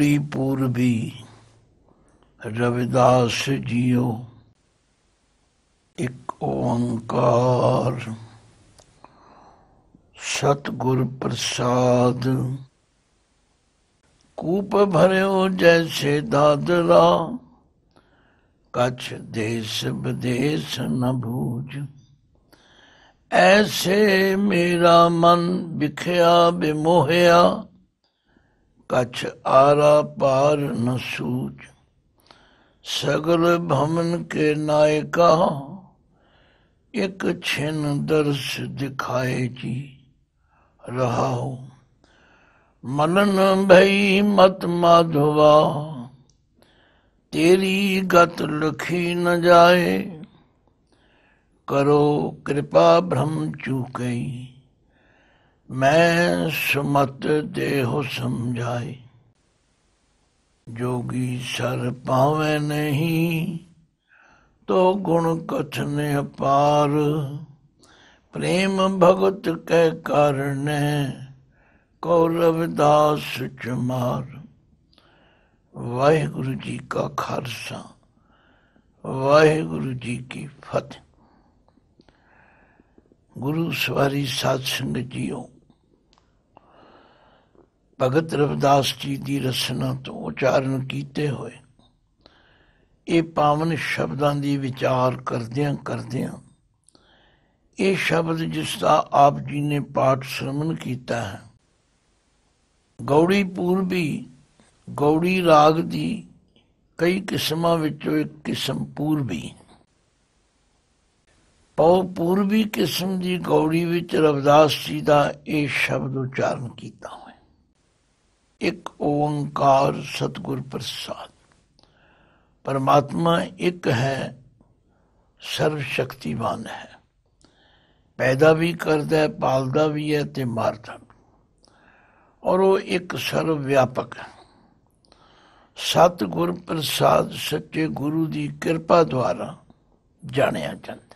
ਪੌੜੀ ਪੂਰਬੀ ਰਵਿਦਾਸ ਜੀਓ ਇੱਕ ਓੰਕਾਰ ਸਤਗੁਰ ਪ੍ਰਸਾਦ ਕੂਪ ਭਰਿਓ ਜੈਸੇ ਦਾਦਲਾ ਕਛ ਦੇਸ ਵਿਦੇਸ ਨ ਭੂਜ ਐਸੇ ਮੇਰਾ ਮਨ ਵਿਖਿਆ ਬਿਮੋਹਿਆ कछ आरा पार न सूझ सगल भमन के नायका एक छिन दर्श दिखाए जी रहा हो मलन भई मत माधुवा तेरी गत लखी न जाए करो कृपा भ्रम चूकई ਮੈਂ ਸਮਤ ਦੇਹੁ ਸਮਝਾਈ ਜੋਗੀ ਸਰ ਪਾਵੇ ਨਹੀਂ ਤੋ ਗੁਣ ਕਥਨ ਅਪਾਰ ਪ੍ਰੇਮ ਭਗਤ ਕੈ ਕਾਰਣੈ ਕੋ ਰਵਿਦਾਸ ਚਮਾਰ ਵਾਹਿਗੁਰੂ ਜੀ ਕਾ ਖਾਲਸਾ ਵਾਹਿਗੁਰੂ ਜੀ ਕੀ ਫਤਿਹ ਗੁਰੂ ਸਵਾਰੀ ਸਾਧ ਸੰਗਤ ਜੀਓ ਭਗਤ ਰਵਿਦਾਸ ਜੀ ਦੀ ਰਚਨਾ ਤੋਂ ਉਚਾਰਨ ਕੀਤੇ ਹੋਏ ਇਹ ਪਾਵਨ ਸ਼ਬਦਾਂ ਦੀ ਵਿਚਾਰ ਕਰਦਿਆਂ ਕਰਦਿਆਂ ਇਹ ਸ਼ਬਦ ਜਿਸ ਦਾ ਆਪ ਜੀ ਨੇ ਪਾਠ ਸ਼ਰਮਨ ਕੀਤਾ ਹੈ ਗੌੜੀ ਪੂਰਬੀ ਗੌੜੀ ਰਾਗ ਦੀ ਕਈ ਕਿਸਮਾਂ ਵਿੱਚੋਂ ਇੱਕ ਕਿਸਮ ਪੂਰਬੀ ਪਉ ਪੂਰਬੀ ਕਿਸਮ ਦੀ ਗੌੜੀ ਵਿੱਚ ਰਵਿਦਾਸ ਜੀ ਦਾ ਇਹ ਸ਼ਬਦ ਉਚਾਰਨ ਕੀਤਾ ਇੱਕ ਓੰਕਾਰ ਸਤਗੁਰ ਪ੍ਰਸਾਦ ਪਰਮਾਤਮਾ ਇੱਕ ਹੈ ਸਰਵ ਸ਼ਕਤੀਵਾਨ ਹੈ ਪੈਦਾ ਵੀ ਕਰਦਾ ਹੈ ਪਾਲਦਾ ਵੀ ਹੈ ਤੇ ਮਾਰਦਾ ਔਰ ਉਹ ਇੱਕ ਸਰਵ ਵਿਆਪਕ ਹੈ ਸਤਗੁਰ ਪ੍ਰਸਾਦ ਸੱਚੇ ਗੁਰੂ ਦੀ ਕਿਰਪਾ ਦੁਆਰਾ ਜਾਣਿਆ ਜਾਂਦਾ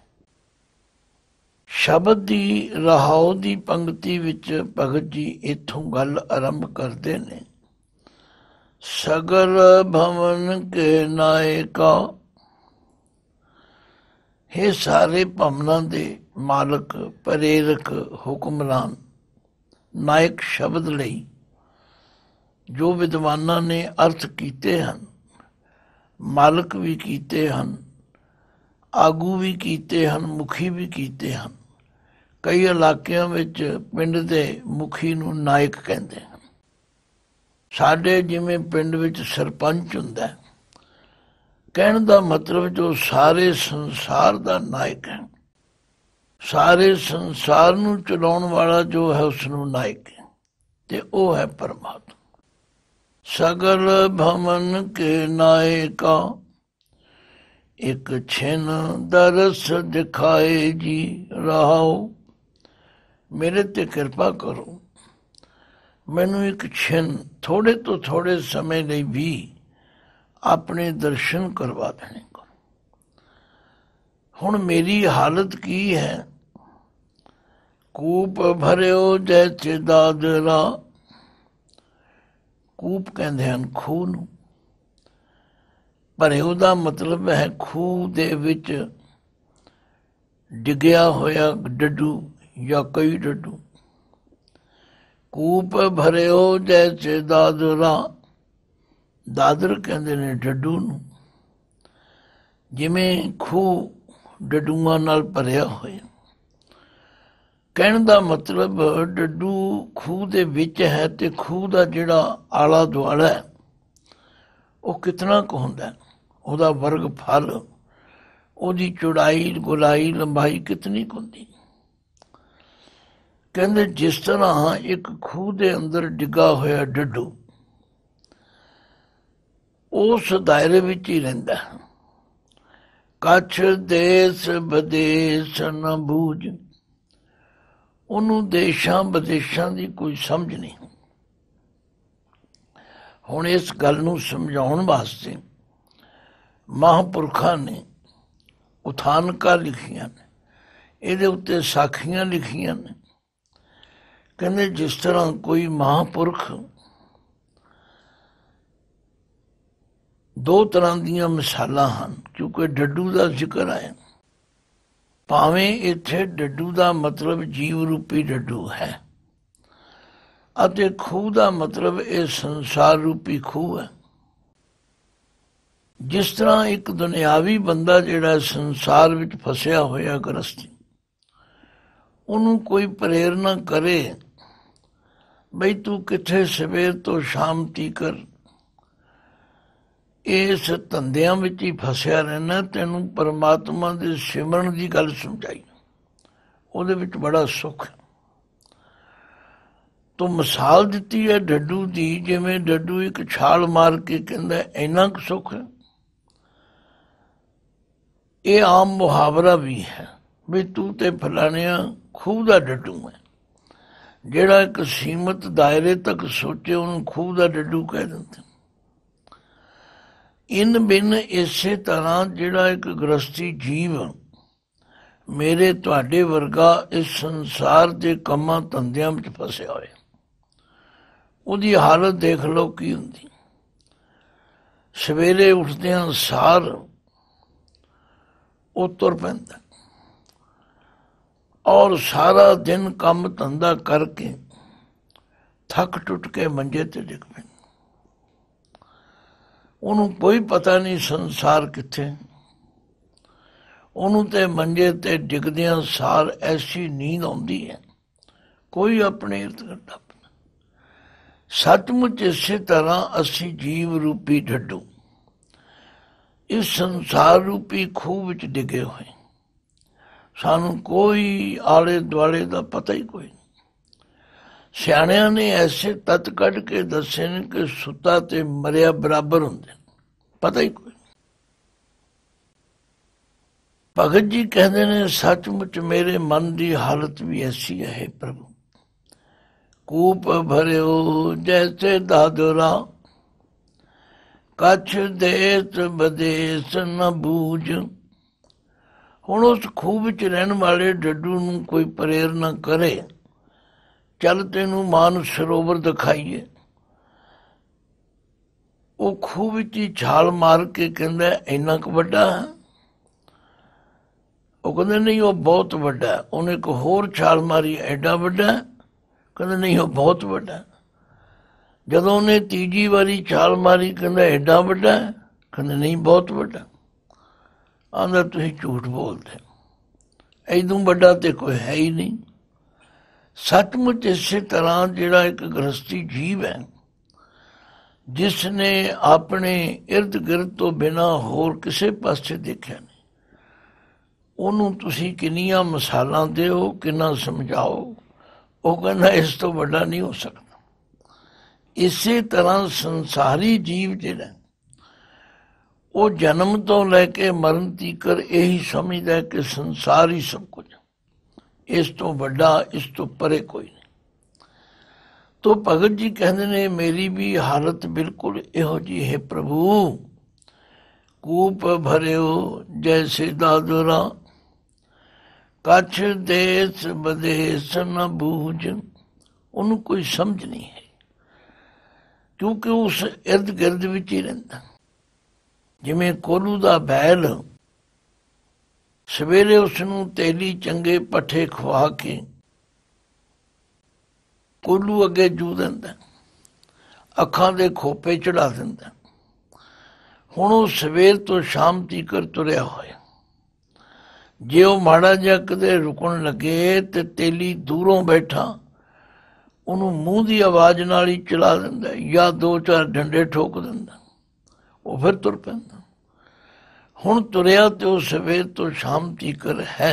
ਸ਼ਬਦ ਦੀ ਰਹਾਉ ਦੀ ਪੰਕਤੀ ਵਿੱਚ ਭਗਤ ਜੀ ਇੱਥੋਂ ਗੱਲ ਆਰੰਭ ਕਰਦੇ ਨੇ ਸਗਰ ਭਵਨ ਕੇ ਨਾਇਕਾ हे ਸਾਰੇ ਭਵਨਾਂ ਦੇ ਮਾਲਕ ਪ੍ਰੇਰਕ ਹੁਕਮਰਾਨ ਨਾਇਕ ਸ਼ਬਦ ਲਈ ਜੋ ਵਿਦਵਾਨਾਂ ਨੇ ਅਰਥ ਕੀਤੇ ਹਨ ਮਾਲਕ ਵੀ ਕੀਤੇ ਹਨ ਆਗੂ ਵੀ ਕੀਤੇ ਹਨ ਮੁਖੀ ਵੀ ਕੀਤੇ ਹਨ ਕਈ ਇਲਾਕਿਆਂ ਵਿੱਚ ਪਿੰਡ ਦੇ ਮੁਖੀ ਨੂੰ ਨਾਇਕ ਕਹਿੰਦੇ ਹਨ ਸਾਡੇ ਜਿਵੇਂ ਪਿੰਡ ਵਿੱਚ ਸਰਪੰਚ ਹੁੰਦਾ ਹੈ ਕਹਿਣ ਦਾ ਮਤਲਬ ਜੋ ਸਾਰੇ ਸੰਸਾਰ ਦਾ ਨਾਇਕ ਹੈ ਸਾਰੇ ਸੰਸਾਰ ਨੂੰ ਚਲਾਉਣ ਵਾਲਾ ਜੋ ਹੈ ਉਸ ਨੂੰ ਨਾਇਕ ਹੈ ਤੇ ਉਹ ਹੈ ਪਰਮਾਤਮਾ ਸਗਲ ਭਮਨ ਕੇ ਨਾਇਕਾ ਇੱਕ ਛਿਨ ਦਰਸ ਦਿਖਾਏ ਜੀ ਰਹਾਓ ਮੇਰੇ ਤੇ ਕਿਰਪਾ ਕਰੋ ਮੈਨੂੰ ਇੱਕ ਛਿਨ ਥੋੜੇ ਤੋਂ ਥੋੜੇ ਸਮੇਂ ਲਈ ਵੀ ਆਪਣੇ ਦਰਸ਼ਨ ਕਰਵਾ ਦੇਣੇ ਹੁਣ ਮੇਰੀ ਹਾਲਤ ਕੀ ਹੈ ਕੂਪ ਭਰਿਓ ਜੈ ਚਿਦਾਦਰਾ ਕੂਪ ਕਹਿੰਦੇ ਹਨ ਖੂਨ ਭਰਿਓ ਦਾ ਮਤਲਬ ਹੈ ਖੂਹ ਦੇ ਵਿੱਚ ਡਿੱਗਿਆ ਹੋਇਆ ਡੱਡੂ ਜਾਂ ਕਈ ਡੱਡੂ ਕੂਪ ਭਰਿਓ ਜੈਸੇ ਦਾਦਰਾ ਦਾਦਰ ਕਹਿੰਦੇ ਨੇ ਡੱਡੂ ਨੂੰ ਜਿਵੇਂ ਖੂ ਡੱਡੂਆਂ ਨਾਲ ਭਰਿਆ ਹੋਇਆ ਕਹਿਣ ਦਾ ਮਤਲਬ ਡੱਡੂ ਖੂਹ ਦੇ ਵਿੱਚ ਹੈ ਤੇ ਖੂਹ ਦਾ ਜਿਹੜਾ ਆਲਾ ਦੁਆਲਾ ਹੈ ਉਹ ਕਿਤਨਾ ਕੁ ਹੁੰਦਾ ਉਹਦਾ ਵਰਗ ਫਲ ਉਹਦੀ ਚੌੜਾਈ ਗੁਲਾਈ ਲੰਬਾਈ ਕਿਤਨੀ ਹੁੰਦੀ ਕਹਿੰਦੇ ਜਿਸ ਤਰ੍ਹਾਂ ਇੱਕ ਖੂਹ ਦੇ ਅੰਦਰ ਡਿੱਗਾ ਹੋਇਆ ਡੱਡੂ ਉਸ ਦਾਇਰੇ ਵਿੱਚ ਹੀ ਰਹਿੰਦਾ ਕੱਛ ਦੇਸ ਵਿਦੇਸ ਨ ਬੂਝ ਉਹਨੂੰ ਦੇਸ਼ਾਂ ਵਿਦੇਸ਼ਾਂ ਦੀ ਕੋਈ ਸਮਝ ਨਹੀਂ ਹੁਣ ਇਸ ਗੱਲ ਨੂੰ ਸਮਝਾਉਣ ਵਾਸਤੇ ਮਹਾਂਪੁਰਖਾਂ ਨੇ ਉਥਾਨਕਾ ਲਿਖੀਆਂ ਨੇ ਇਹਦੇ ਉੱਤੇ ਸਾਖੀਆਂ ਲਿਖੀਆਂ ਨੇ ਕਹਿੰਦੇ ਜਿਸ ਤਰ੍ਹਾਂ ਕੋਈ ਮਹਾਪੁਰਖ ਦੋ ਤਰ੍ਹਾਂ ਦੀਆਂ ਮਿਸਾਲਾਂ ਹਨ ਕਿਉਂਕਿ ਡੱਡੂ ਦਾ ਜ਼ਿਕਰ ਆਇਆ ਭਾਵੇਂ ਇੱਥੇ ਡੱਡੂ ਦਾ ਮਤਲਬ ਜੀਵ ਰੂਪੀ ਡੱਡੂ ਹੈ ਅਤੇ ਖੂਹ ਦਾ ਮਤਲਬ ਇਹ ਸੰਸਾਰ ਰੂਪੀ ਖੂਹ ਹੈ ਜਿਸ ਤਰ੍ਹਾਂ ਇੱਕ ਦੁਨਿਆਵੀ ਬੰਦਾ ਜਿਹੜਾ ਸੰਸਾਰ ਵਿੱਚ ਫਸਿਆ ਹੋਇਆ ਗ੍ਰਸਤੀ ਉਹਨੂੰ ਕੋਈ ਪ੍ਰੇਰਣਾ ਕਰੇ ਬਈ ਤੂੰ ਕਿੱਥੇ ਸਵੇਰ ਤੋਂ ਸ਼ਾਮ ਤੀਕਰ ਇਸ ਤੰਦਿਆਂ ਵਿੱਚ ਹੀ ਫਸਿਆ ਰਹਿਣਾ ਤੈਨੂੰ ਪਰਮਾਤਮਾ ਦੇ ਸਿਮਰਨ ਦੀ ਗੱਲ ਸਮਝਾਈ ਉਹਦੇ ਵਿੱਚ ਬੜਾ ਸੁੱਖ ਤੂੰ ਮਿਸਾਲ ਦਿੱਤੀ ਹੈ ਡੱਡੂ ਦੀ ਜਿਵੇਂ ਡੱਡੂ ਇੱਕ ਛਾਲ ਮਾਰ ਕੇ ਕਹਿੰਦਾ ਇੰਨਾ ਕੁ ਸੁੱਖ ਇਹ ਆਮ ਮੁਹਾਵਰਾ ਵੀ ਹੈ ਵੀ ਤੂੰ ਤੇ ਫਲਾਣਿਆ ਖੂਬ ਦਾ ਡੱਡੂ ਹੈ ਜਿਹੜਾ ਇੱਕ ਸੀਮਤ ਦਾਇਰੇ ਤੱਕ ਸੋਚੇ ਉਹਨੂੰ ਖੂਬ ਦਾ ਡੱਡੂ ਕਹਿ ਦਿੰਦੇ ਇਨ ਬਿਨ ਇਸੇ ਤਰ੍ਹਾਂ ਜਿਹੜਾ ਇੱਕ ਗ੍ਰਸਤੀ ਜੀਵ ਮੇਰੇ ਤੁਹਾਡੇ ਵਰਗਾ ਇਸ ਸੰਸਾਰ ਦੇ ਕੰਮਾਂ ਧੰਦਿਆਂ ਵਿੱਚ ਫਸਿਆ ਹੋਇਆ ਉਹਦੀ ਹਾਲਤ ਦੇਖ ਲਓ ਕੀ ਹੁੰਦੀ ਸਵੇਰੇ ਉੱਠਦਿਆਂ ਅਨਸਾਰ ਉਤਰ ਪੈਂਦਾ ਔਰ ਸਾਰਾ ਦਿਨ ਕੰਮ ਧੰਦਾ ਕਰਕੇ ਥੱਕ ਟੁੱਟ ਕੇ ਮੰਜੇ ਤੇ ਡਿੱਗ ਪਏ ਉਹਨੂੰ ਕੋਈ ਪਤਾ ਨਹੀਂ ਸੰਸਾਰ ਕਿੱਥੇ ਉਹਨੂੰ ਤੇ ਮੰਜੇ ਤੇ ਡਿੱਗਦਿਆਂ ਸਾਰ ਐਸੀ ਨੀਂਦ ਆਉਂਦੀ ਹੈ ਕੋਈ ਆਪਣੇ ਇਰਤ ਕਰਦਾ ਸੱਚਮੁੱਚ ਇਸੇ ਤਰ੍ਹਾਂ ਅਸੀਂ ਜੀਵ ਰੂਪੀ ਢੱਡੂ ਇਸ ਸੰਸਾਰ ਰੂਪੀ ਖੂਬ ਵਿੱਚ ਡਿੱਗੇ ਹੋਏ ਸਾਨੂੰ ਕੋਈ ਆਲੇ ਦੁਆਲੇ ਦਾ ਪਤਾ ਹੀ ਕੋਈ ਨਹੀਂ ਸਿਆਣਿਆਂ ਨੇ ਐਸੇ ਤਤ ਕੱਢ ਕੇ ਦੱਸੇ ਨੇ ਕਿ ਸੁੱਤਾ ਤੇ ਮਰਿਆ ਬਰਾਬਰ ਹੁੰਦੇ ਪਤਾ ਹੀ ਕੋਈ ਭਗਤ ਜੀ ਕਹਿੰਦੇ ਨੇ ਸੱਚਮੁੱਚ ਮੇਰੇ ਮਨ ਦੀ ਹਾਲਤ ਵੀ ਐਸੀ ਹੈ ਪ੍ਰਭੂ ਕੂਪ ਭਰਿਓ ਜੈਸੇ ਦਾਦਰਾ ਕਛ ਦੇਤ ਬਦੇਸ ਨ ਬੂਝ ਹੁਣ ਉਸ ਖੂਹ ਵਿੱਚ ਰਹਿਣ ਵਾਲੇ ਡੱਡੂ ਨੂੰ ਕੋਈ ਪ੍ਰੇਰਣਾ ਕਰੇ ਚੱਲ ਤੈਨੂੰ ਮਾਨ ਸਰੋਵਰ ਦਿਖਾਈਏ ਉਹ ਖੂਹ ਵਿੱਚ ਛਾਲ ਮਾਰ ਕੇ ਕਹਿੰਦਾ ਇੰਨਾ ਕੁ ਵੱਡਾ ਉਹ ਕਹਿੰਦਾ ਨਹੀਂ ਉਹ ਬਹੁਤ ਵੱਡਾ ਉਹਨੇ ਇੱਕ ਹੋਰ ਛਾਲ ਮਾਰੀ ਐਡਾ ਵੱਡਾ ਕਹਿੰਦਾ ਨਹੀਂ ਉਹ ਬਹੁਤ ਵੱਡਾ ਜਦੋਂ ਉਹਨੇ ਤੀਜੀ ਵਾਰੀ ਛਾਲ ਮਾਰੀ ਕਹਿੰਦਾ ਐਡਾ ਵੱਡਾ ਕਹਿੰਦਾ ਨਹੀਂ ਬਹੁਤ ਵੱਡਾ ਆਂਦਾ ਤੁਸੀਂ ਝੂਠ ਬੋਲਦੇ ਐਦੋਂ ਵੱਡਾ ਤੇ ਕੋਈ ਹੈ ਹੀ ਨਹੀਂ ਸੱਚਮੁੱਚ ਇਸੇ ਤਰ੍ਹਾਂ ਜਿਹੜਾ ਇੱਕ ਗ੍ਰਸਤੀ ਜੀਵ ਹੈ ਜਿਸ ਨੇ ਆਪਣੇ ird gird ਤੋਂ ਬਿਨਾ ਹੋਰ ਕਿਸੇ ਪਾਸੇ ਦੇਖਿਆ ਨਹੀਂ ਉਹਨੂੰ ਤੁਸੀਂ ਕਿੰਨੀਆਂ ਮਿਸਾਲਾਂ ਦਿਓ ਕਿੰਨਾ ਸਮਝਾਓ ਉਹ ਕਹਿੰਦਾ ਇਸ ਤੋਂ ਵੱਡਾ ਨਹੀਂ ਹੋ ਸਕਦਾ ਇਸੇ ਤਰ੍ਹਾਂ ਸੰਸਾਰੀ ਜੀਵ ਜਿਹੜਾ ਉਹ ਜਨਮ ਤੋਂ ਲੈ ਕੇ ਮਰਨ ਤੀਕਰ ਇਹੀ ਸਮਝਦਾ ਕਿ ਸੰਸਾਰ ਹੀ ਸਭ ਕੁਝ ਇਸ ਤੋਂ ਵੱਡਾ ਇਸ ਤੋਂ ਪਰੇ ਕੋਈ ਨਹੀਂ ਤੋ ਭਗਤ ਜੀ ਕਹਿੰਦੇ ਨੇ ਮੇਰੀ ਵੀ ਹਾਲਤ ਬਿਲਕੁਲ ਇਹੋ ਜੀ ਹੈ ਪ੍ਰਭੂ ਕੂਪ ਭਰਿਓ ਜੈਸੇ ਦਾਦੁਰਾ ਕਛ ਦੇਸ ਬਦੇਸ ਨ ਬੂਝ ਉਹਨੂੰ ਕੋਈ ਸਮਝ ਨਹੀਂ ਹੈ ਕਿਉਂਕਿ ਉਸ ਇਰਦ ਗਿਰਦ ਵਿੱਚ ਹੀ ਰਹਿੰਦਾ ਜਿਵੇਂ ਕੋਲੂ ਦਾ ਬੈਲ ਸਵੇਰੇ ਉਸ ਨੂੰ ਤੇਲੀ ਚੰਗੇ ਪੱਠੇ ਖਵਾ ਕੇ ਕੋਲੂ ਅੱਗੇ ਜੂ ਦਿੰਦਾ ਅੱਖਾਂ ਦੇ ਖੋਪੇ ਚੜਾ ਦਿੰਦਾ ਹੁਣ ਉਹ ਸਵੇਰ ਤੋਂ ਸ਼ਾਮ ਤੀਕਰ ਤੁਰਿਆ ਹੋਇਆ ਜੇ ਉਹ ਮਾੜਾ ਜਿਹਾ ਕਦੇ ਰੁਕਣ ਲੱਗੇ ਤੇ ਤੇਲੀ ਦੂਰੋਂ ਬੈਠਾ ਉਹਨੂੰ ਮੂੰਹ ਦੀ ਆਵਾਜ਼ ਨਾਲ ਹੀ ਚਲਾ ਦਿੰਦਾ ਜਾਂ ਦੋ ਚਾਰ ਡੰਡੇ ਠੋਕ ਦਿੰਦਾ ਉਹ ਫਿਰ ਤੁਰ ਪੈਂਦਾ ਹੁਣ ਤੁਰਿਆ ਤੇ ਉਹ ਸਵੇਰ ਤੋਂ ਸ਼ਾਮ ਤੀਕਰ ਹੈ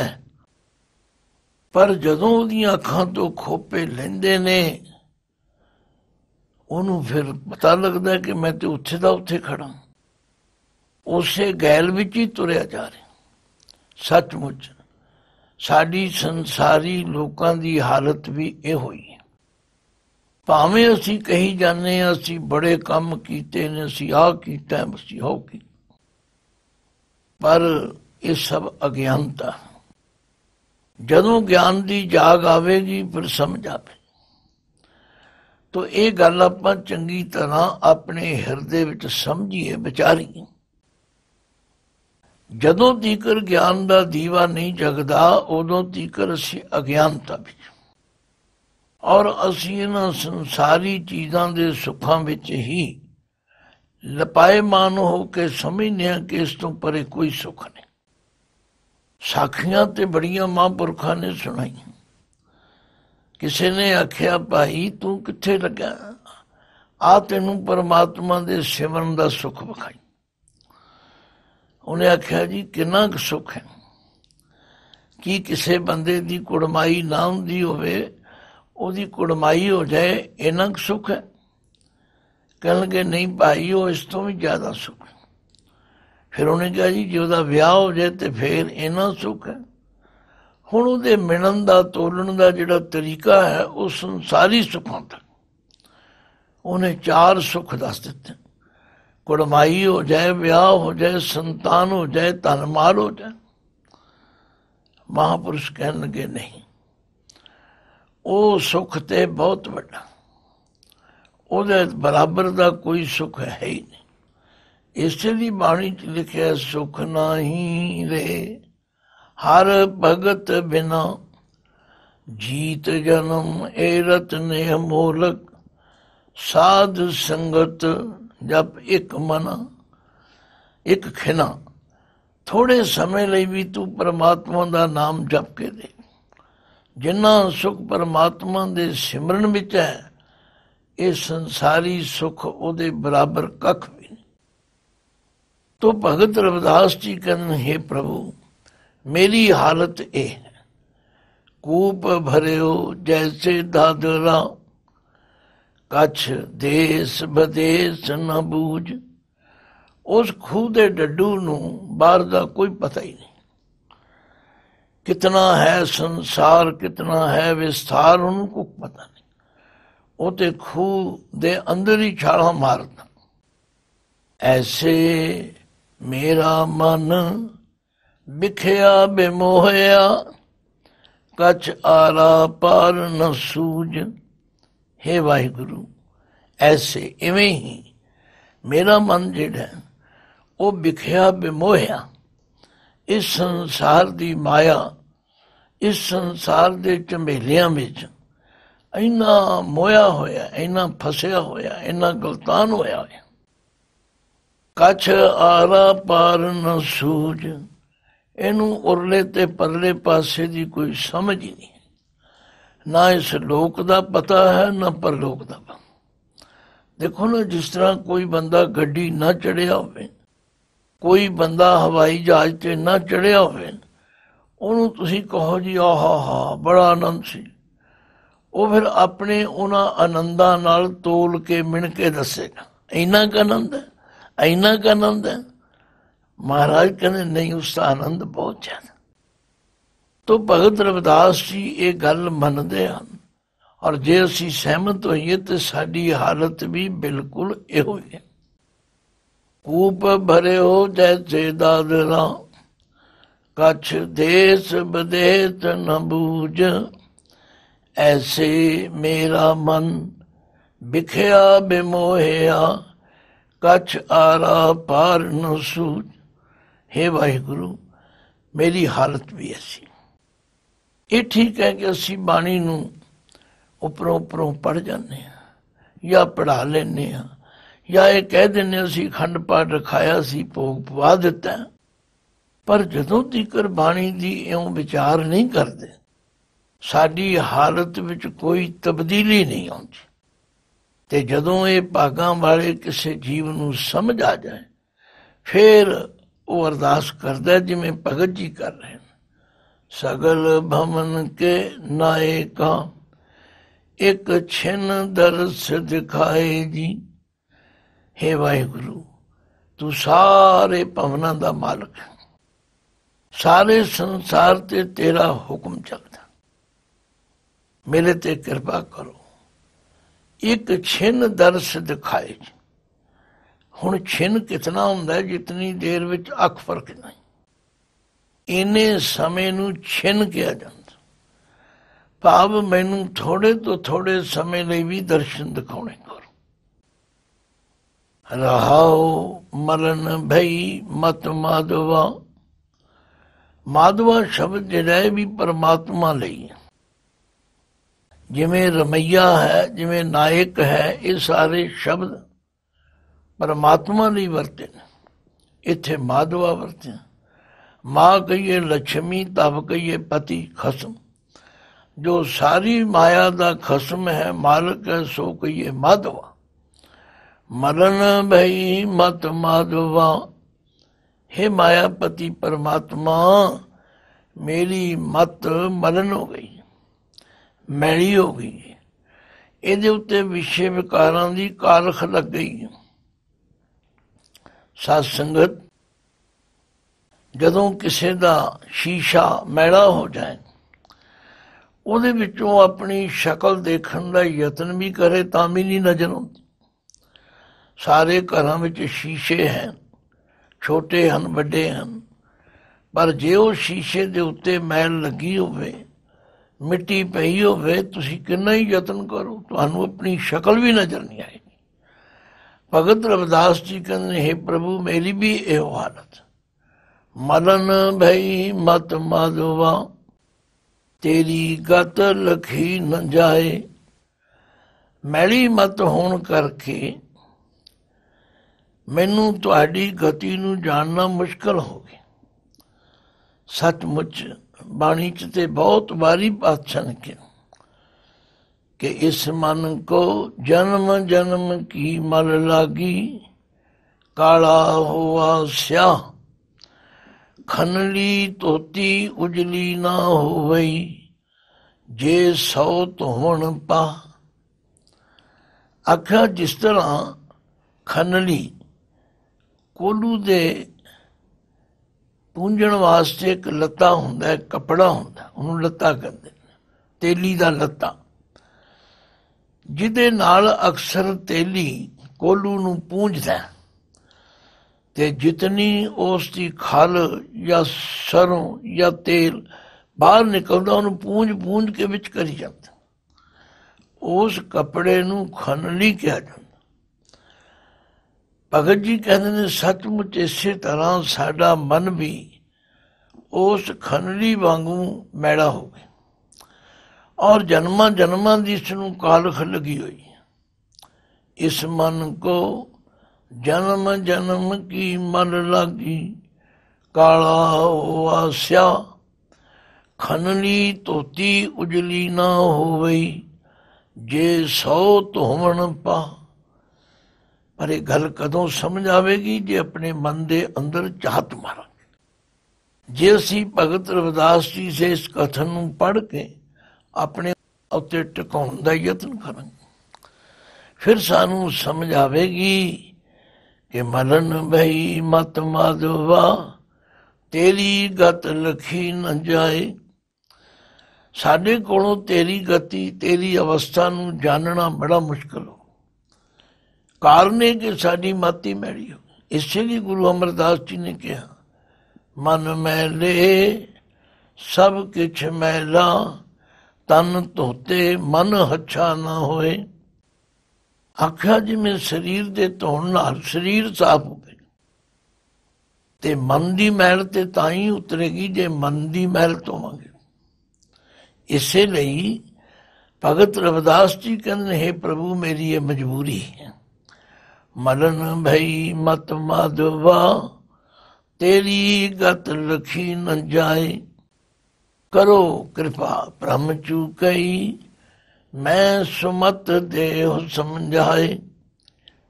ਪਰ ਜਦੋਂ ਉਹਦੀਆਂ ਅੱਖਾਂ ਤੋਂ ਖੋਪੇ ਲੈਂਦੇ ਨੇ ਉਹਨੂੰ ਫਿਰ ਪਤਾ ਲੱਗਦਾ ਕਿ ਮੈਂ ਤੇ ਉੱਥੇ ਦਾ ਉੱਥੇ ਖੜਾ ਉਸੇ ਗੈਲ ਵਿੱਚ ਹੀ ਤੁਰਿਆ ਜਾ ਰਿਹਾ ਸੱਚਮੁੱਚ ਸਾਡੀ ਸੰਸਾਰੀ ਲੋਕਾਂ ਦੀ ਹਾਲਤ ਵੀ ਇਹ ਹੋਈ ਹੈ ਭਾਵੇਂ ਅਸੀਂ ਕਹੀ ਜਾਂਦੇ ਆ ਅਸੀਂ ਬੜੇ ਕੰਮ ਕੀਤੇ ਨੇ ਅਸੀਂ ਆਹ ਕੀਤਾ ਅਸੀਂ ਹੋ ਕੀ ਪਰ ਇਹ ਸਭ ਅਗਿਆਨਤਾ ਜਦੋਂ ਗਿਆਨ ਦੀ ਜਾਗ ਆਵੇਗੀ ਫਿਰ ਸਮਝ ਆਵੇ ਤੋ ਇਹ ਗੱਲ ਆਪਾਂ ਚੰਗੀ ਤਰ੍ਹਾਂ ਆਪਣੇ ਹਿਰਦੇ ਵਿੱਚ ਸਮਝੀਏ ਵਿਚਾਰੀ ਜਦੋਂ ਤੀਕਰ ਗਿਆਨ ਦਾ ਦੀਵਾ ਨਹੀਂ ਜਗਦਾ ਉਦੋਂ ਤੀਕਰ ਅਸੀਂ ਅਗਿਆਨਤਾ ਵਿੱਚ ਔਰ ਅਸੀਂ ਇਹਨਾਂ ਸੰਸਾਰੀ ਚੀਜ਼ਾਂ ਦੇ ਸੁੱਖਾਂ ਵਿੱਚ ਹੀ ਲਪਾਏ ਮਾਨ ਹੋ ਕੇ ਸਮਝਨੇ ਕਿ ਇਸ ਤੋਂ ਪਰੇ ਕੋਈ ਸੁੱਖ ਨਹੀਂ ਸਾਖੀਆਂ ਤੇ ਬੜੀਆਂ ਮਹਾਂਪੁਰਖਾਂ ਨੇ ਸੁਣਾਈ ਕਿਸੇ ਨੇ ਆਖਿਆ ਭਾਈ ਤੂੰ ਕਿੱਥੇ ਲੱਗਾ ਆ ਤੈਨੂੰ ਪਰਮਾਤਮਾ ਦੇ ਸਿਮਰਨ ਦਾ ਸੁੱਖ ਵਿਖਾਈ ਉਹਨੇ ਆਖਿਆ ਜੀ ਕਿੰਨਾ ਕੁ ਸੁੱਖ ਹੈ ਕੀ ਕਿਸੇ ਬੰਦੇ ਦੀ ਕੁੜਮਾਈ ਨਾ ਹੁੰਦੀ ਹੋਵੇ ਉਹਦੀ ਕੁੜਮਾਈ ਹੋ ਜਾਏ ਇਹਨਾਂ ਕੁ ਸੁੱਖ ਹੈ ਕਹਿੰਗੇ ਨਹੀਂ ਭਾਈ ਉਹ ਇਸ ਤੋਂ ਵੀ ਜ਼ਿਆਦਾ ਸੁੱਖ ਫਿਰ ਉਹਨੇ ਕਿਹਾ ਜੀ ਜੇ ਉਹਦਾ ਵਿਆਹ ਹੋ ਜਾਏ ਤੇ ਫਿਰ ਇਹਨਾਂ ਸੁੱਖ ਹੈ ਹੁਣ ਉਹਦੇ ਮਿਲਣ ਦਾ ਤੋਲਣ ਦਾ ਜਿਹੜਾ ਤਰੀਕਾ ਹੈ ਉਹ ਸੰਸਾਰੀ ਸੁੱਖਾਂ ਦਾ ਉਹਨੇ ਚਾਰ ਸੁੱਖ ਦੱਸ ਦਿੱਤੇ ਕੁੜਮਾਈ ਹੋ ਜਾਏ ਵਿਆਹ ਹੋ ਜਾਏ ਸੰਤਾਨ ਹੋ ਜਾਏ ਧਨ ਮਾਲ ਹੋ ਜਾਏ ਮਹਾਪੁਰਸ਼ ਕਹਿਣਗੇ ਨਹੀਂ ਉਹ ਸੁੱਖ ਤੇ ਬਹੁਤ ਵੱਡਾ ਉਹਦੇ ਬਰਾਬਰ ਦਾ ਕੋਈ ਸੁਖ ਹੈ ਹੀ ਨਹੀਂ ਇਸੇ ਦੀ ਬਾਣੀ ਚ ਲਿਖਿਆ ਸੁਖ ਨਹੀਂ ਰੇ ਹਰ ਭਗਤ ਬਿਨਾ ਜੀਤ ਜਨਮ ਇਹ ਰਤਨੇ ਮੋਲਕ ਸਾਧ ਸੰਗਤ ਜਬ ਇੱਕ ਮਨ ਇੱਕ ਖਿਨਾ ਥੋੜੇ ਸਮੇਂ ਲਈ ਵੀ ਤੂੰ ਪਰਮਾਤਮਾ ਦਾ ਨਾਮ ਜਪ ਕੇ ਦੇ ਜਿੰਨਾ ਸੁਖ ਪਰਮਾਤਮਾ ਦੇ ਸਿਮਰਨ ਵਿੱਚ ਹੈ ਇਹ ਸੰਸਾਰੀ ਸੁਖ ਉਹਦੇ ਬਰਾਬਰ ਕੱਖ ਵੀ ਨਹੀਂ ਤੋ ਭਗਤ ਰਵਿਦਾਸ ਜੀ ਕਹਿੰਦੇ ਹੈ ਪ੍ਰਭੂ ਮੇਰੀ ਹਾਲਤ ਇਹ ਹੈ ਕੂਪ ਭਰਿਓ ਜੈਸੇ ਦਾਦਰਾ ਕਛ ਦੇਸ ਬਦੇਸ ਨਾ ਬੂਝ ਉਸ ਖੂਹ ਦੇ ਡੱਡੂ ਨੂੰ ਬਾਹਰ ਦਾ ਕੋਈ ਪਤਾ ਹੀ ਨਹੀਂ ਕਿਤਨਾ ਹੈ ਸੰਸਾਰ ਕਿਤਨਾ ਹੈ ਵਿਸਥਾਰ ਉਹਨੂੰ ਕੋਈ ਪਤਾ ਨਹੀਂ ਉਹ ਤੇ ਖੂ ਦੇ ਅੰਦਰ ਹੀ ਛਾਲਾਂ ਮਾਰਦਾ ਐਸੇ ਮੇਰਾ ਮਨ ਵਿਖਿਆ ਬਿਮੋਹਿਆ ਕਛ ਆਰਾ ਪਰ ਨ ਸੂਝ ਹੈ ਵਾਹਿਗੁਰੂ ਐਸੇ ਇਵੇਂ ਹੀ ਮੇਰਾ ਮਨ ਜਿਹੜਾ ਉਹ ਵਿਖਿਆ ਬਿਮੋਹਿਆ ਇਸ ਸੰਸਾਰ ਦੀ ਮਾਇਆ ਇਸ ਸੰਸਾਰ ਦੇ ਝਮੇਲਿਆਂ ਵਿੱਚ ਇੰਨਾ ਮੋਇਆ ਹੋਇਆ ਇੰਨਾ ਫਸਿਆ ਹੋਇਆ ਇੰਨਾ ਗਲਤਾਨ ਹੋਇਆ ਕਛ ਆਰਾ ਪਾਰ ਨ ਸੂਝ ਇਹਨੂੰ ਉਰਲੇ ਤੇ ਪਰਲੇ ਪਾਸੇ ਦੀ ਕੋਈ ਸਮਝ ਹੀ ਨਹੀਂ ਨਾ ਇਸ ਲੋਕ ਦਾ ਪਤਾ ਹੈ ਨਾ ਪਰਲੋਕ ਦਾ ਪਤਾ ਦੇਖੋ ਨਾ ਜਿਸ ਤਰ੍ਹਾਂ ਕੋਈ ਬੰਦਾ ਗੱਡੀ ਨਾ ਚੜਿਆ ਹੋਵੇ ਕੋਈ ਬੰਦਾ ਹਵਾਈ ਜਹਾਜ਼ ਤੇ ਨਾ ਚੜਿਆ ਹੋਵੇ ਉਹਨੂੰ ਤੁਸੀਂ ਕਹੋ ਜੀ ਆਹਾ ਹਾ ਬੜਾ ਆਨੰਦ ਸੀ ਉਹ ਫਿਰ ਆਪਣੇ ਉਹਨਾਂ ਆਨੰਦਾਂ ਨਾਲ ਤੋਲ ਕੇ ਮਿਣ ਕੇ ਦੱਸੇਗਾ ਇੰਨਾ ਕ ਆਨੰਦ ਇੰਨਾ ਕ ਆਨੰਦ ਮਹਾਰਾਜ ਕਹਿੰਦੇ ਨਹੀਂ ਉਸ ਦਾ ਆਨੰਦ ਬਹੁਤ ਜ਼ਿਆਦਾ ਤੋ ਭਗਤ ਰਵਿਦਾਸ ਜੀ ਇਹ ਗੱਲ ਮੰਨਦੇ ਹਨ ਔਰ ਜੇ ਅਸੀਂ ਸਹਿਮਤ ਹੋਈਏ ਤੇ ਸਾਡੀ ਹਾਲਤ ਵੀ ਬਿਲਕੁਲ ਇਹੋ ਹੀ ਹੈ ਕੂਪ ਭਰੇ ਹੋ ਜੈਸੇ ਦਾਦਰਾ ਕਛ ਦੇਸ ਬਦੇਤ ਨਬੂਜ ਐਸੀ ਮੇਰਾ ਮਨ ਵਿਖਿਆ ਬਿਮੋਹਿਆ ਕਛ ਆਰਾ ਪਾਰ ਨੂੰ ਸੂਝ ਹੈ ਵਾਹਿਗੁਰੂ ਮੇਰੀ ਹਾਲਤ ਵੀ ਐਸੀ ਇਹ ਠੀਕ ਹੈ ਕਿ ਅਸੀਂ ਬਾਣੀ ਨੂੰ ਉਪਰੋਂ ਉਪਰੋਂ ਪੜ ਜਾਂਦੇ ਆ ਜਾਂ ਪੜਾ ਲੈਨੇ ਆ ਜਾਂ ਇਹ ਕਹਿ ਦਿੰਨੇ ਅਸੀਂ ਖੰਡ ਪਾਠ ਰਖਾਇਆ ਸੀ ਭੋਗ ਪਵਾ ਦਿੱਤਾ ਪਰ ਜਦੋਂ ਦੀ ਕੁਰਬਾਨੀ ਦੀ ਇਉਂ ਵਿਚਾਰ ਨਹੀਂ ਕਰਦੇ ਸਾਡੀ ਹਾਲਤ ਵਿੱਚ ਕੋਈ ਤਬਦੀਲੀ ਨਹੀਂ ਆਉਂਦੀ ਤੇ ਜਦੋਂ ਇਹ ਭਾਗਾਂ ਵਾਲੇ ਕਿਸੇ ਜੀਵ ਨੂੰ ਸਮਝ ਆ ਜਾਏ ਫਿਰ ਉਹ ਅਰਦਾਸ ਕਰਦਾ ਜਿਵੇਂ ਭਗਤ ਜੀ ਕਰ ਰਹੇ ਹਨ ਸਗਲ ਭਮਨ ਕੇ ਨਾਇਕਾ ਇੱਕ ਛਿਨ ਦਰਸ ਦਿਖਾਏ ਜੀ हे ਵਾਹਿਗੁਰੂ ਤੂੰ ਸਾਰੇ ਭਵਨਾਂ ਦਾ ਮਾਲਕ ਸਾਰੇ ਸੰਸਾਰ ਤੇ ਤੇਰਾ ਹੁਕਮ ਚੱਲਦਾ ਮੇਰੇ ਤੇ ਕਿਰਪਾ ਕਰੋ ਇੱਕ ਛਿਨ ਦਰਸ ਦਿਖਾਏ ਹੁਣ ਛਿਨ ਕਿਤਨਾ ਹੁੰਦਾ ਹੈ ਜਿੰਨੀ ਦੇਰ ਵਿੱਚ ਅੱਖ ਫਰਕ ਨਹੀਂ ਇਨੇ ਸਮੇਂ ਨੂੰ ਛਿਨ ਕਿਹਾ ਜਾਂਦਾ ਭਾਵ ਮੈਨੂੰ ਥੋੜੇ ਤੋਂ ਥੋੜੇ ਸਮੇਂ ਲਈ ਵੀ ਦਰਸ਼ਨ ਦਿਖਾਉਣੇ ਕਰੋ ਰਹਾਉ ਮਰਨ ਭਈ ਮਤ ਮਾਦਵਾ ਮਾਦਵਾ ਸ਼ਬਦ ਜਿਹੜਾ ਵੀ ਪਰਮਾਤਮਾ ਲਈ ਹੈ ਜਿਵੇਂ ਰਮਈਆ ਹੈ ਜਿਵੇਂ ਨਾਇਕ ਹੈ ਇਹ ਸਾਰੇ ਸ਼ਬਦ ਪਰਮਾਤਮਾ ਲਈ ਵਰਤੇ ਨੇ ਇੱਥੇ ਮਾਧਵਾ ਵਰਤੇ ਮਾਂ ਕਹੀਏ ਲక్ష్ਮੀ ਤਬ ਕਹੀਏ ਪਤੀ ਖਸਮ ਜੋ ਸਾਰੀ ਮਾਇਆ ਦਾ ਖਸਮ ਹੈ ਮਾਲਕ ਹੈ ਸੋ ਕਹੀਏ ਮਾਧਵਾ ਮਰਨ ਭਈ ਮਤ ਮਾਧਵਾ ਮਾਇਆ ਪਤੀ ਪਰਮਾਤਮਾ ਮੇਰੀ ਮਤ ਮਰਨ ਹੋ ਗਈ ਮੈਲੀ ਹੋ ਗਈ ਇਹਦੇ ਉੱਤੇ ਵਿਸ਼ੇ ਵਿਕਾਰਾਂ ਦੀ ਕਾਰਖ ਲੱਗ ਗਈ ਸਾਧ ਸੰਗਤ ਜਦੋਂ ਕਿਸੇ ਦਾ ਸ਼ੀਸ਼ਾ ਮੈਲਾ ਹੋ ਜਾਏ ਉਹਦੇ ਵਿੱਚੋਂ ਆਪਣੀ ਸ਼ਕਲ ਦੇਖਣ ਦਾ ਯਤਨ ਵੀ ਕਰੇ ਤਾਂ ਵੀ ਨਹੀਂ ਨਜ਼ਰ ਆਉਂਦੀ ਸਾਰੇ ਘਰਾਂ ਵਿੱਚ ਸ਼ੀਸ਼ੇ ਹਨ ਛੋਟੇ ਹਨ ਵੱਡੇ ਹਨ ਪਰ ਜੇ ਉਹ ਸ਼ੀਸ਼ੇ ਦੇ ਉੱਤੇ ਮੈਲ ਲੱਗੀ ਹੋਵੇ ਮਿੱਟੀ ਪਈ ਹੋਵੇ ਤੁਸੀਂ ਕਿੰਨਾ ਹੀ ਯਤਨ ਕਰੋ ਤੁਹਾਨੂੰ ਆਪਣੀ ਸ਼ਕਲ ਵੀ ਨਜ਼ਰ ਨਹੀਂ ਆਏਗੀ ਭਗਤ ਰਵਿਦਾਸ ਜੀ ਕਹਿੰਦੇ ਹੈ ਪ੍ਰਭੂ ਮੇਰੀ ਵੀ ਇਹ ਹਾਲਤ ਮਨਨ ਭਈ ਮਤ ਮਾਧਵਾ ਤੇਰੀ ਗਤ ਲਖੀ ਨ ਜਾਏ ਮੈਲੀ ਮਤ ਹੋਣ ਕਰਕੇ ਮੈਨੂੰ ਤੁਹਾਡੀ ਗਤੀ ਨੂੰ ਜਾਣਨਾ ਮੁਸ਼ਕਲ ਹੋ ਗਿਆ ਸਤਮੁੱਚ ਬਾਣੀ ਚ ਤੇ ਬਹੁਤ ਵਾਰੀ ਪਾਛਣ ਕਿ ਕਿ ਇਸ ਮਨ ਕੋ ਜਨਮ ਜਨਮ ਕੀ ਮਲ ਲਾਗੀ ਕਾਲਾ ਹੋਆ ਸਿਆ ਖਨਲੀ ਤੋਤੀ ਉਜਲੀ ਨਾ ਹੋਵਈ ਜੇ ਸੌਤ ਹੁਣ ਪਾ ਅੱਖਾਂ ਜਿਸ ਤਰ੍ਹਾਂ ਖਨਲੀ ਕੋਲੂ ਦੇ ਪੂੰਝਣ ਵਾਸਤੇ ਇੱਕ ਲੱਤਾ ਹੁੰਦਾ ਕਪੜਾ ਹੁੰਦਾ ਉਹਨੂੰ ਲੱਤਾ ਕਹਿੰਦੇ ਨੇ ਤੇਲੀ ਦਾ ਲੱਤਾ ਜਿਹਦੇ ਨਾਲ ਅਕਸਰ ਤੇਲੀ ਕੋਲੂ ਨੂੰ ਪੂੰਝਦਾ ਤੇ ਜਿਤਨੀ ਉਸ ਦੀ ਖਲ ਜਾਂ ਸਰੋਂ ਜਾਂ ਤੇਲ ਬਾਹਰ ਨਿਕਲਦਾ ਉਹਨੂੰ ਪੂੰਝ ਪੂੰਝ ਕੇ ਵਿੱਚ ਕਰੀ ਜਾਂਦਾ ਉਸ ਕਪੜੇ ਨੂੰ ਖਨਲੀ ਕਿਹਾ ਜਾਂਦਾ ਭਗਤ ਜੀ ਕਹਿੰਦੇ ਨੇ ਸੱਚਮੁੱਚ ਇਸੇ ਤਰ੍ਹਾਂ ਸਾਡਾ ਮਨ ਵੀ ਉਸ ਖੰਡੜੀ ਵਾਂਗੂ ਮੈੜਾ ਹੋ ਗਿਆ ਔਰ ਜਨਮਾਂ ਜਨਮਾਂ ਦੀ ਇਸ ਨੂੰ ਕਾਲਖ ਲੱਗੀ ਹੋਈ ਇਸ ਮਨ ਕੋ ਜਨਮ ਜਨਮ ਕੀ ਮਨ ਲੱਗੀ ਕਾਲਾ ਹੋਆ ਸਿਆ ਖਨਲੀ ਤੋਤੀ ਉਜਲੀ ਨਾ ਹੋਵੇ ਜੇ ਸੋ ਤੁਮਣ ਪਾ ਪਰ ਇਹ ਗੱਲ ਕਦੋਂ ਸਮਝ ਆਵੇਗੀ ਜੇ ਆਪਣੇ ਮਨ ਦੇ ਅੰਦਰ ਚਾਹਤ ਮਾਰਾਂਗੇ ਜੇ ਅਸੀਂ ਭਗਤ ਰਵਿਦਾਸ ਜੀ ਦੇ ਇਸ ਕਥਨ ਨੂੰ ਪੜ੍ਹ ਕੇ ਆਪਣੇ ਉੱਤੇ ਟਿਕਾਉਣ ਦਾ ਯਤਨ ਕਰਾਂਗੇ ਫਿਰ ਸਾਨੂੰ ਸਮਝ ਆਵੇਗੀ ਕਿ ਮਰਨ ਭਈ ਮਤ ਮਾਦਵਾ ਤੇਰੀ ਗਤ ਲਖੀ ਨ ਜਾਏ ਸਾਡੇ ਕੋਲੋਂ ਤੇਰੀ ਗਤੀ ਤੇਰੀ ਅਵਸਥਾ ਨੂੰ ਜਾਣਨਾ ਬੜਾ ਮੁਸ਼ਕਲ ਹੋ ਕਾਰਨ ਇਹ ਕਿ ਸਾਡੀ ਮਾਤੀ ਮੈੜੀ ਹੋ ਇਸੇ ਲਈ ਗੁਰੂ ਅਮਰਦਾਸ ਜੀ ਨੇ ਕਿਹਾ ਮਨ ਮੈਲੇ ਸਭ ਕਿਛ ਮੈਲਾ ਤਨ ਧੋਤੇ ਮਨ ਹੱਛਾ ਨਾ ਹੋਏ ਆਖਿਆ ਜਿਵੇਂ ਸਰੀਰ ਦੇ ਧੋਣ ਨਾਲ ਸਰੀਰ ਸਾਫ਼ ਹੋਵੇ ਤੇ ਮਨ ਦੀ ਮੈਲ ਤੇ ਤਾਂ ਹੀ ਉਤਰੇਗੀ ਜੇ ਮਨ ਦੀ ਮੈਲ ਧੋਵਾਂਗੇ ਇਸੇ ਲਈ ਭਗਤ ਰਵਿਦਾਸ ਜੀ ਕਹਿੰਦੇ ਹੈ ਪ੍ਰਭੂ ਮੇਰੀ ਇਹ ਮਜਬੂਰੀ ਹੈ ਮਲਨ ਭਈ ਮਤ ਮਦਵਾ ਤੇਰੀ ਗਤ ਲਖੀ ਨ ਜਾਏ ਕਰੋ ਕਿਰਪਾ ਬ੍ਰਹਮ ਚੂਕਈ ਮੈਂ ਸੁਮਤ ਦੇਹ ਸਮਝਾਏ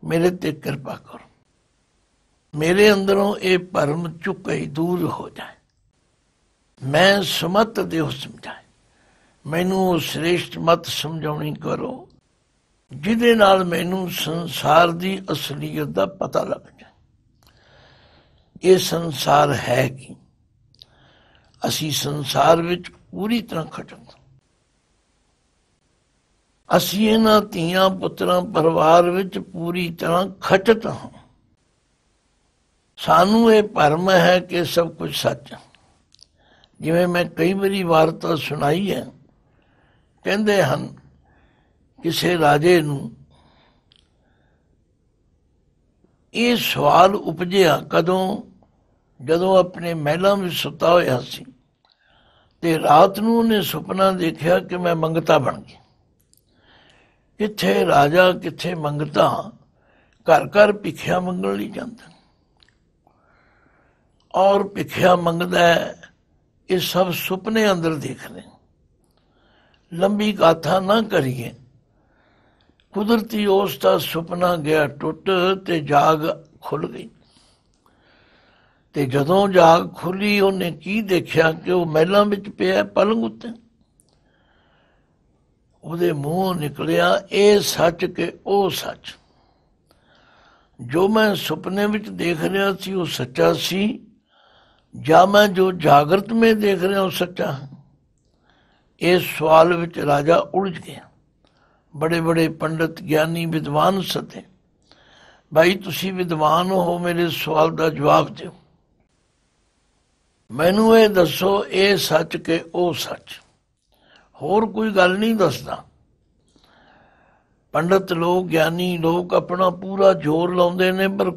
ਮੇਰੇ ਤੇ ਕਿਰਪਾ ਕਰੋ ਮੇਰੇ ਅੰਦਰੋਂ ਇਹ ਭਰਮ ਚੁੱਕਈ ਦੂਰ ਹੋ ਜਾਏ ਮੈਂ ਸੁਮਤ ਦੇਹ ਸਮਝਾਏ ਮੈਨੂੰ ਸ੍ਰੇਸ਼ਟ ਮਤ ਸਮਝਾਉਣੀ ਕਰੋ ਜਿਹਦੇ ਨਾਲ ਮੈਨੂੰ ਸੰਸਾਰ ਦੀ ਅਸਲੀਅਤ ਦਾ ਪਤਾ ਲੱਗ ਜਾ ਇਹ ਸੰਸਾਰ ਹੈ ਕੀ ਅਸੀਂ ਸੰਸਾਰ ਵਿੱਚ ਪੂਰੀ ਤਰ੍ਹਾਂ ਖਟਕ ਅਸੀਂ ਇਹਨਾਂ ਧੀਆਂ ਪੁੱਤਰਾਂ ਪਰਿਵਾਰ ਵਿੱਚ ਪੂਰੀ ਤਰ੍ਹਾਂ ਖਟਤ ਹਾਂ ਸਾਨੂੰ ਇਹ ਭਰਮ ਹੈ ਕਿ ਸਭ ਕੁਝ ਸੱਚ ਹੈ ਜਿਵੇਂ ਮੈਂ ਕਈ ਵਾਰੀ ਵਾਰਤਾ ਸੁਣਾਈ ਹੈ ਕਹਿੰਦੇ ਹਨ ਕਿਸੇ ਰਾਜੇ ਨੂੰ ਇਹ ਸਵਾਲ ਉਪਜਿਆ ਕਦੋਂ ਜਦੋਂ ਆਪਣੇ ਮਹਿਲਾਂ ਵਿੱਚ ਸੁੱਤਾ ਹੋਇਆ ਸੀ ਤੇ ਰਾਤ ਨੂੰ ਉਹਨੇ ਸੁਪਨਾ ਦੇਖਿਆ ਕਿ ਮੈਂ ਮੰਗਤਾ ਬਣ ਗਿਆ ਕਿੱਥੇ ਰਾਜਾ ਕਿੱਥੇ ਮੰਗਤਾ ਘਰ ਘਰ ਭਿਖਿਆ ਮੰਗਣ ਲਈ ਜਾਂਦਾ ਔਰ ਭਿਖਿਆ ਮੰਗਦਾ ਇਹ ਸਭ ਸੁਪਨੇ ਅੰਦਰ ਦੇਖ ਰਹੇ ਲੰਬੀ ਗਾਥਾ ਨਾ ਕਰੀਏ ਕੁਦਰਤੀ ਉਸ ਦਾ ਸੁਪਨਾ ਗਿਆ ਟੁੱਟ ਤੇ ਜਾਗ ਖੁੱਲ ਗਈ ਤੇ ਜਦੋਂ ਜਾਗ ਖੁੱਲੀ ਉਹਨੇ ਕੀ ਦੇਖਿਆ ਕਿ ਉਹ ਮਹਿਲਾਂ ਵਿੱਚ ਪਿਆ ਪਲੰਗ ਉੱਤੇ ਉਹਦੇ ਮੂੰਹੋਂ ਨਿਕਲਿਆ ਇਹ ਸੱਚ ਕਿ ਉਹ ਸੱਚ ਜੋ ਮੈਂ ਸੁਪਨੇ ਵਿੱਚ ਦੇਖ ਰਿਹਾ ਸੀ ਉਹ ਸੱਚਾ ਸੀ ਜਾਂ ਮੈਂ ਜੋ ਜਾਗਰਤ ਵਿੱਚ ਦੇਖ ਰਿਹਾ ਉਹ ਸੱਚਾ ਇਹ ਇਸ ਸਵਾਲ ਵਿੱਚ ਰਾਜਾ ਉਲਝ ਗਿਆ ਬੜੇ ਬੜੇ ਪੰਡਤ ਗਿਆਨੀ ਵਿਦਵਾਨ ਸਤੇ ਭਾਈ ਤੁਸੀਂ ਵਿਦਵਾਨ ਹੋ ਮੇਰੇ ਸਵਾਲ ਦਾ ਜਵਾਬ ਦਿਓ ਮੈਨੂੰ ਇਹ ਦੱਸੋ ਇਹ ਸੱਚ ਕਿ ਉਹ ਸੱਚ ਹੋਰ ਕੋਈ ਗੱਲ ਨਹੀਂ ਦੱਸਦਾ ਪੰਡਤ ਲੋਕ ਗਿਆਨੀ ਲੋਕ ਆਪਣਾ ਪੂਰਾ ਜ਼ੋਰ ਲਾਉਂਦੇ ਨੇ ਪਰ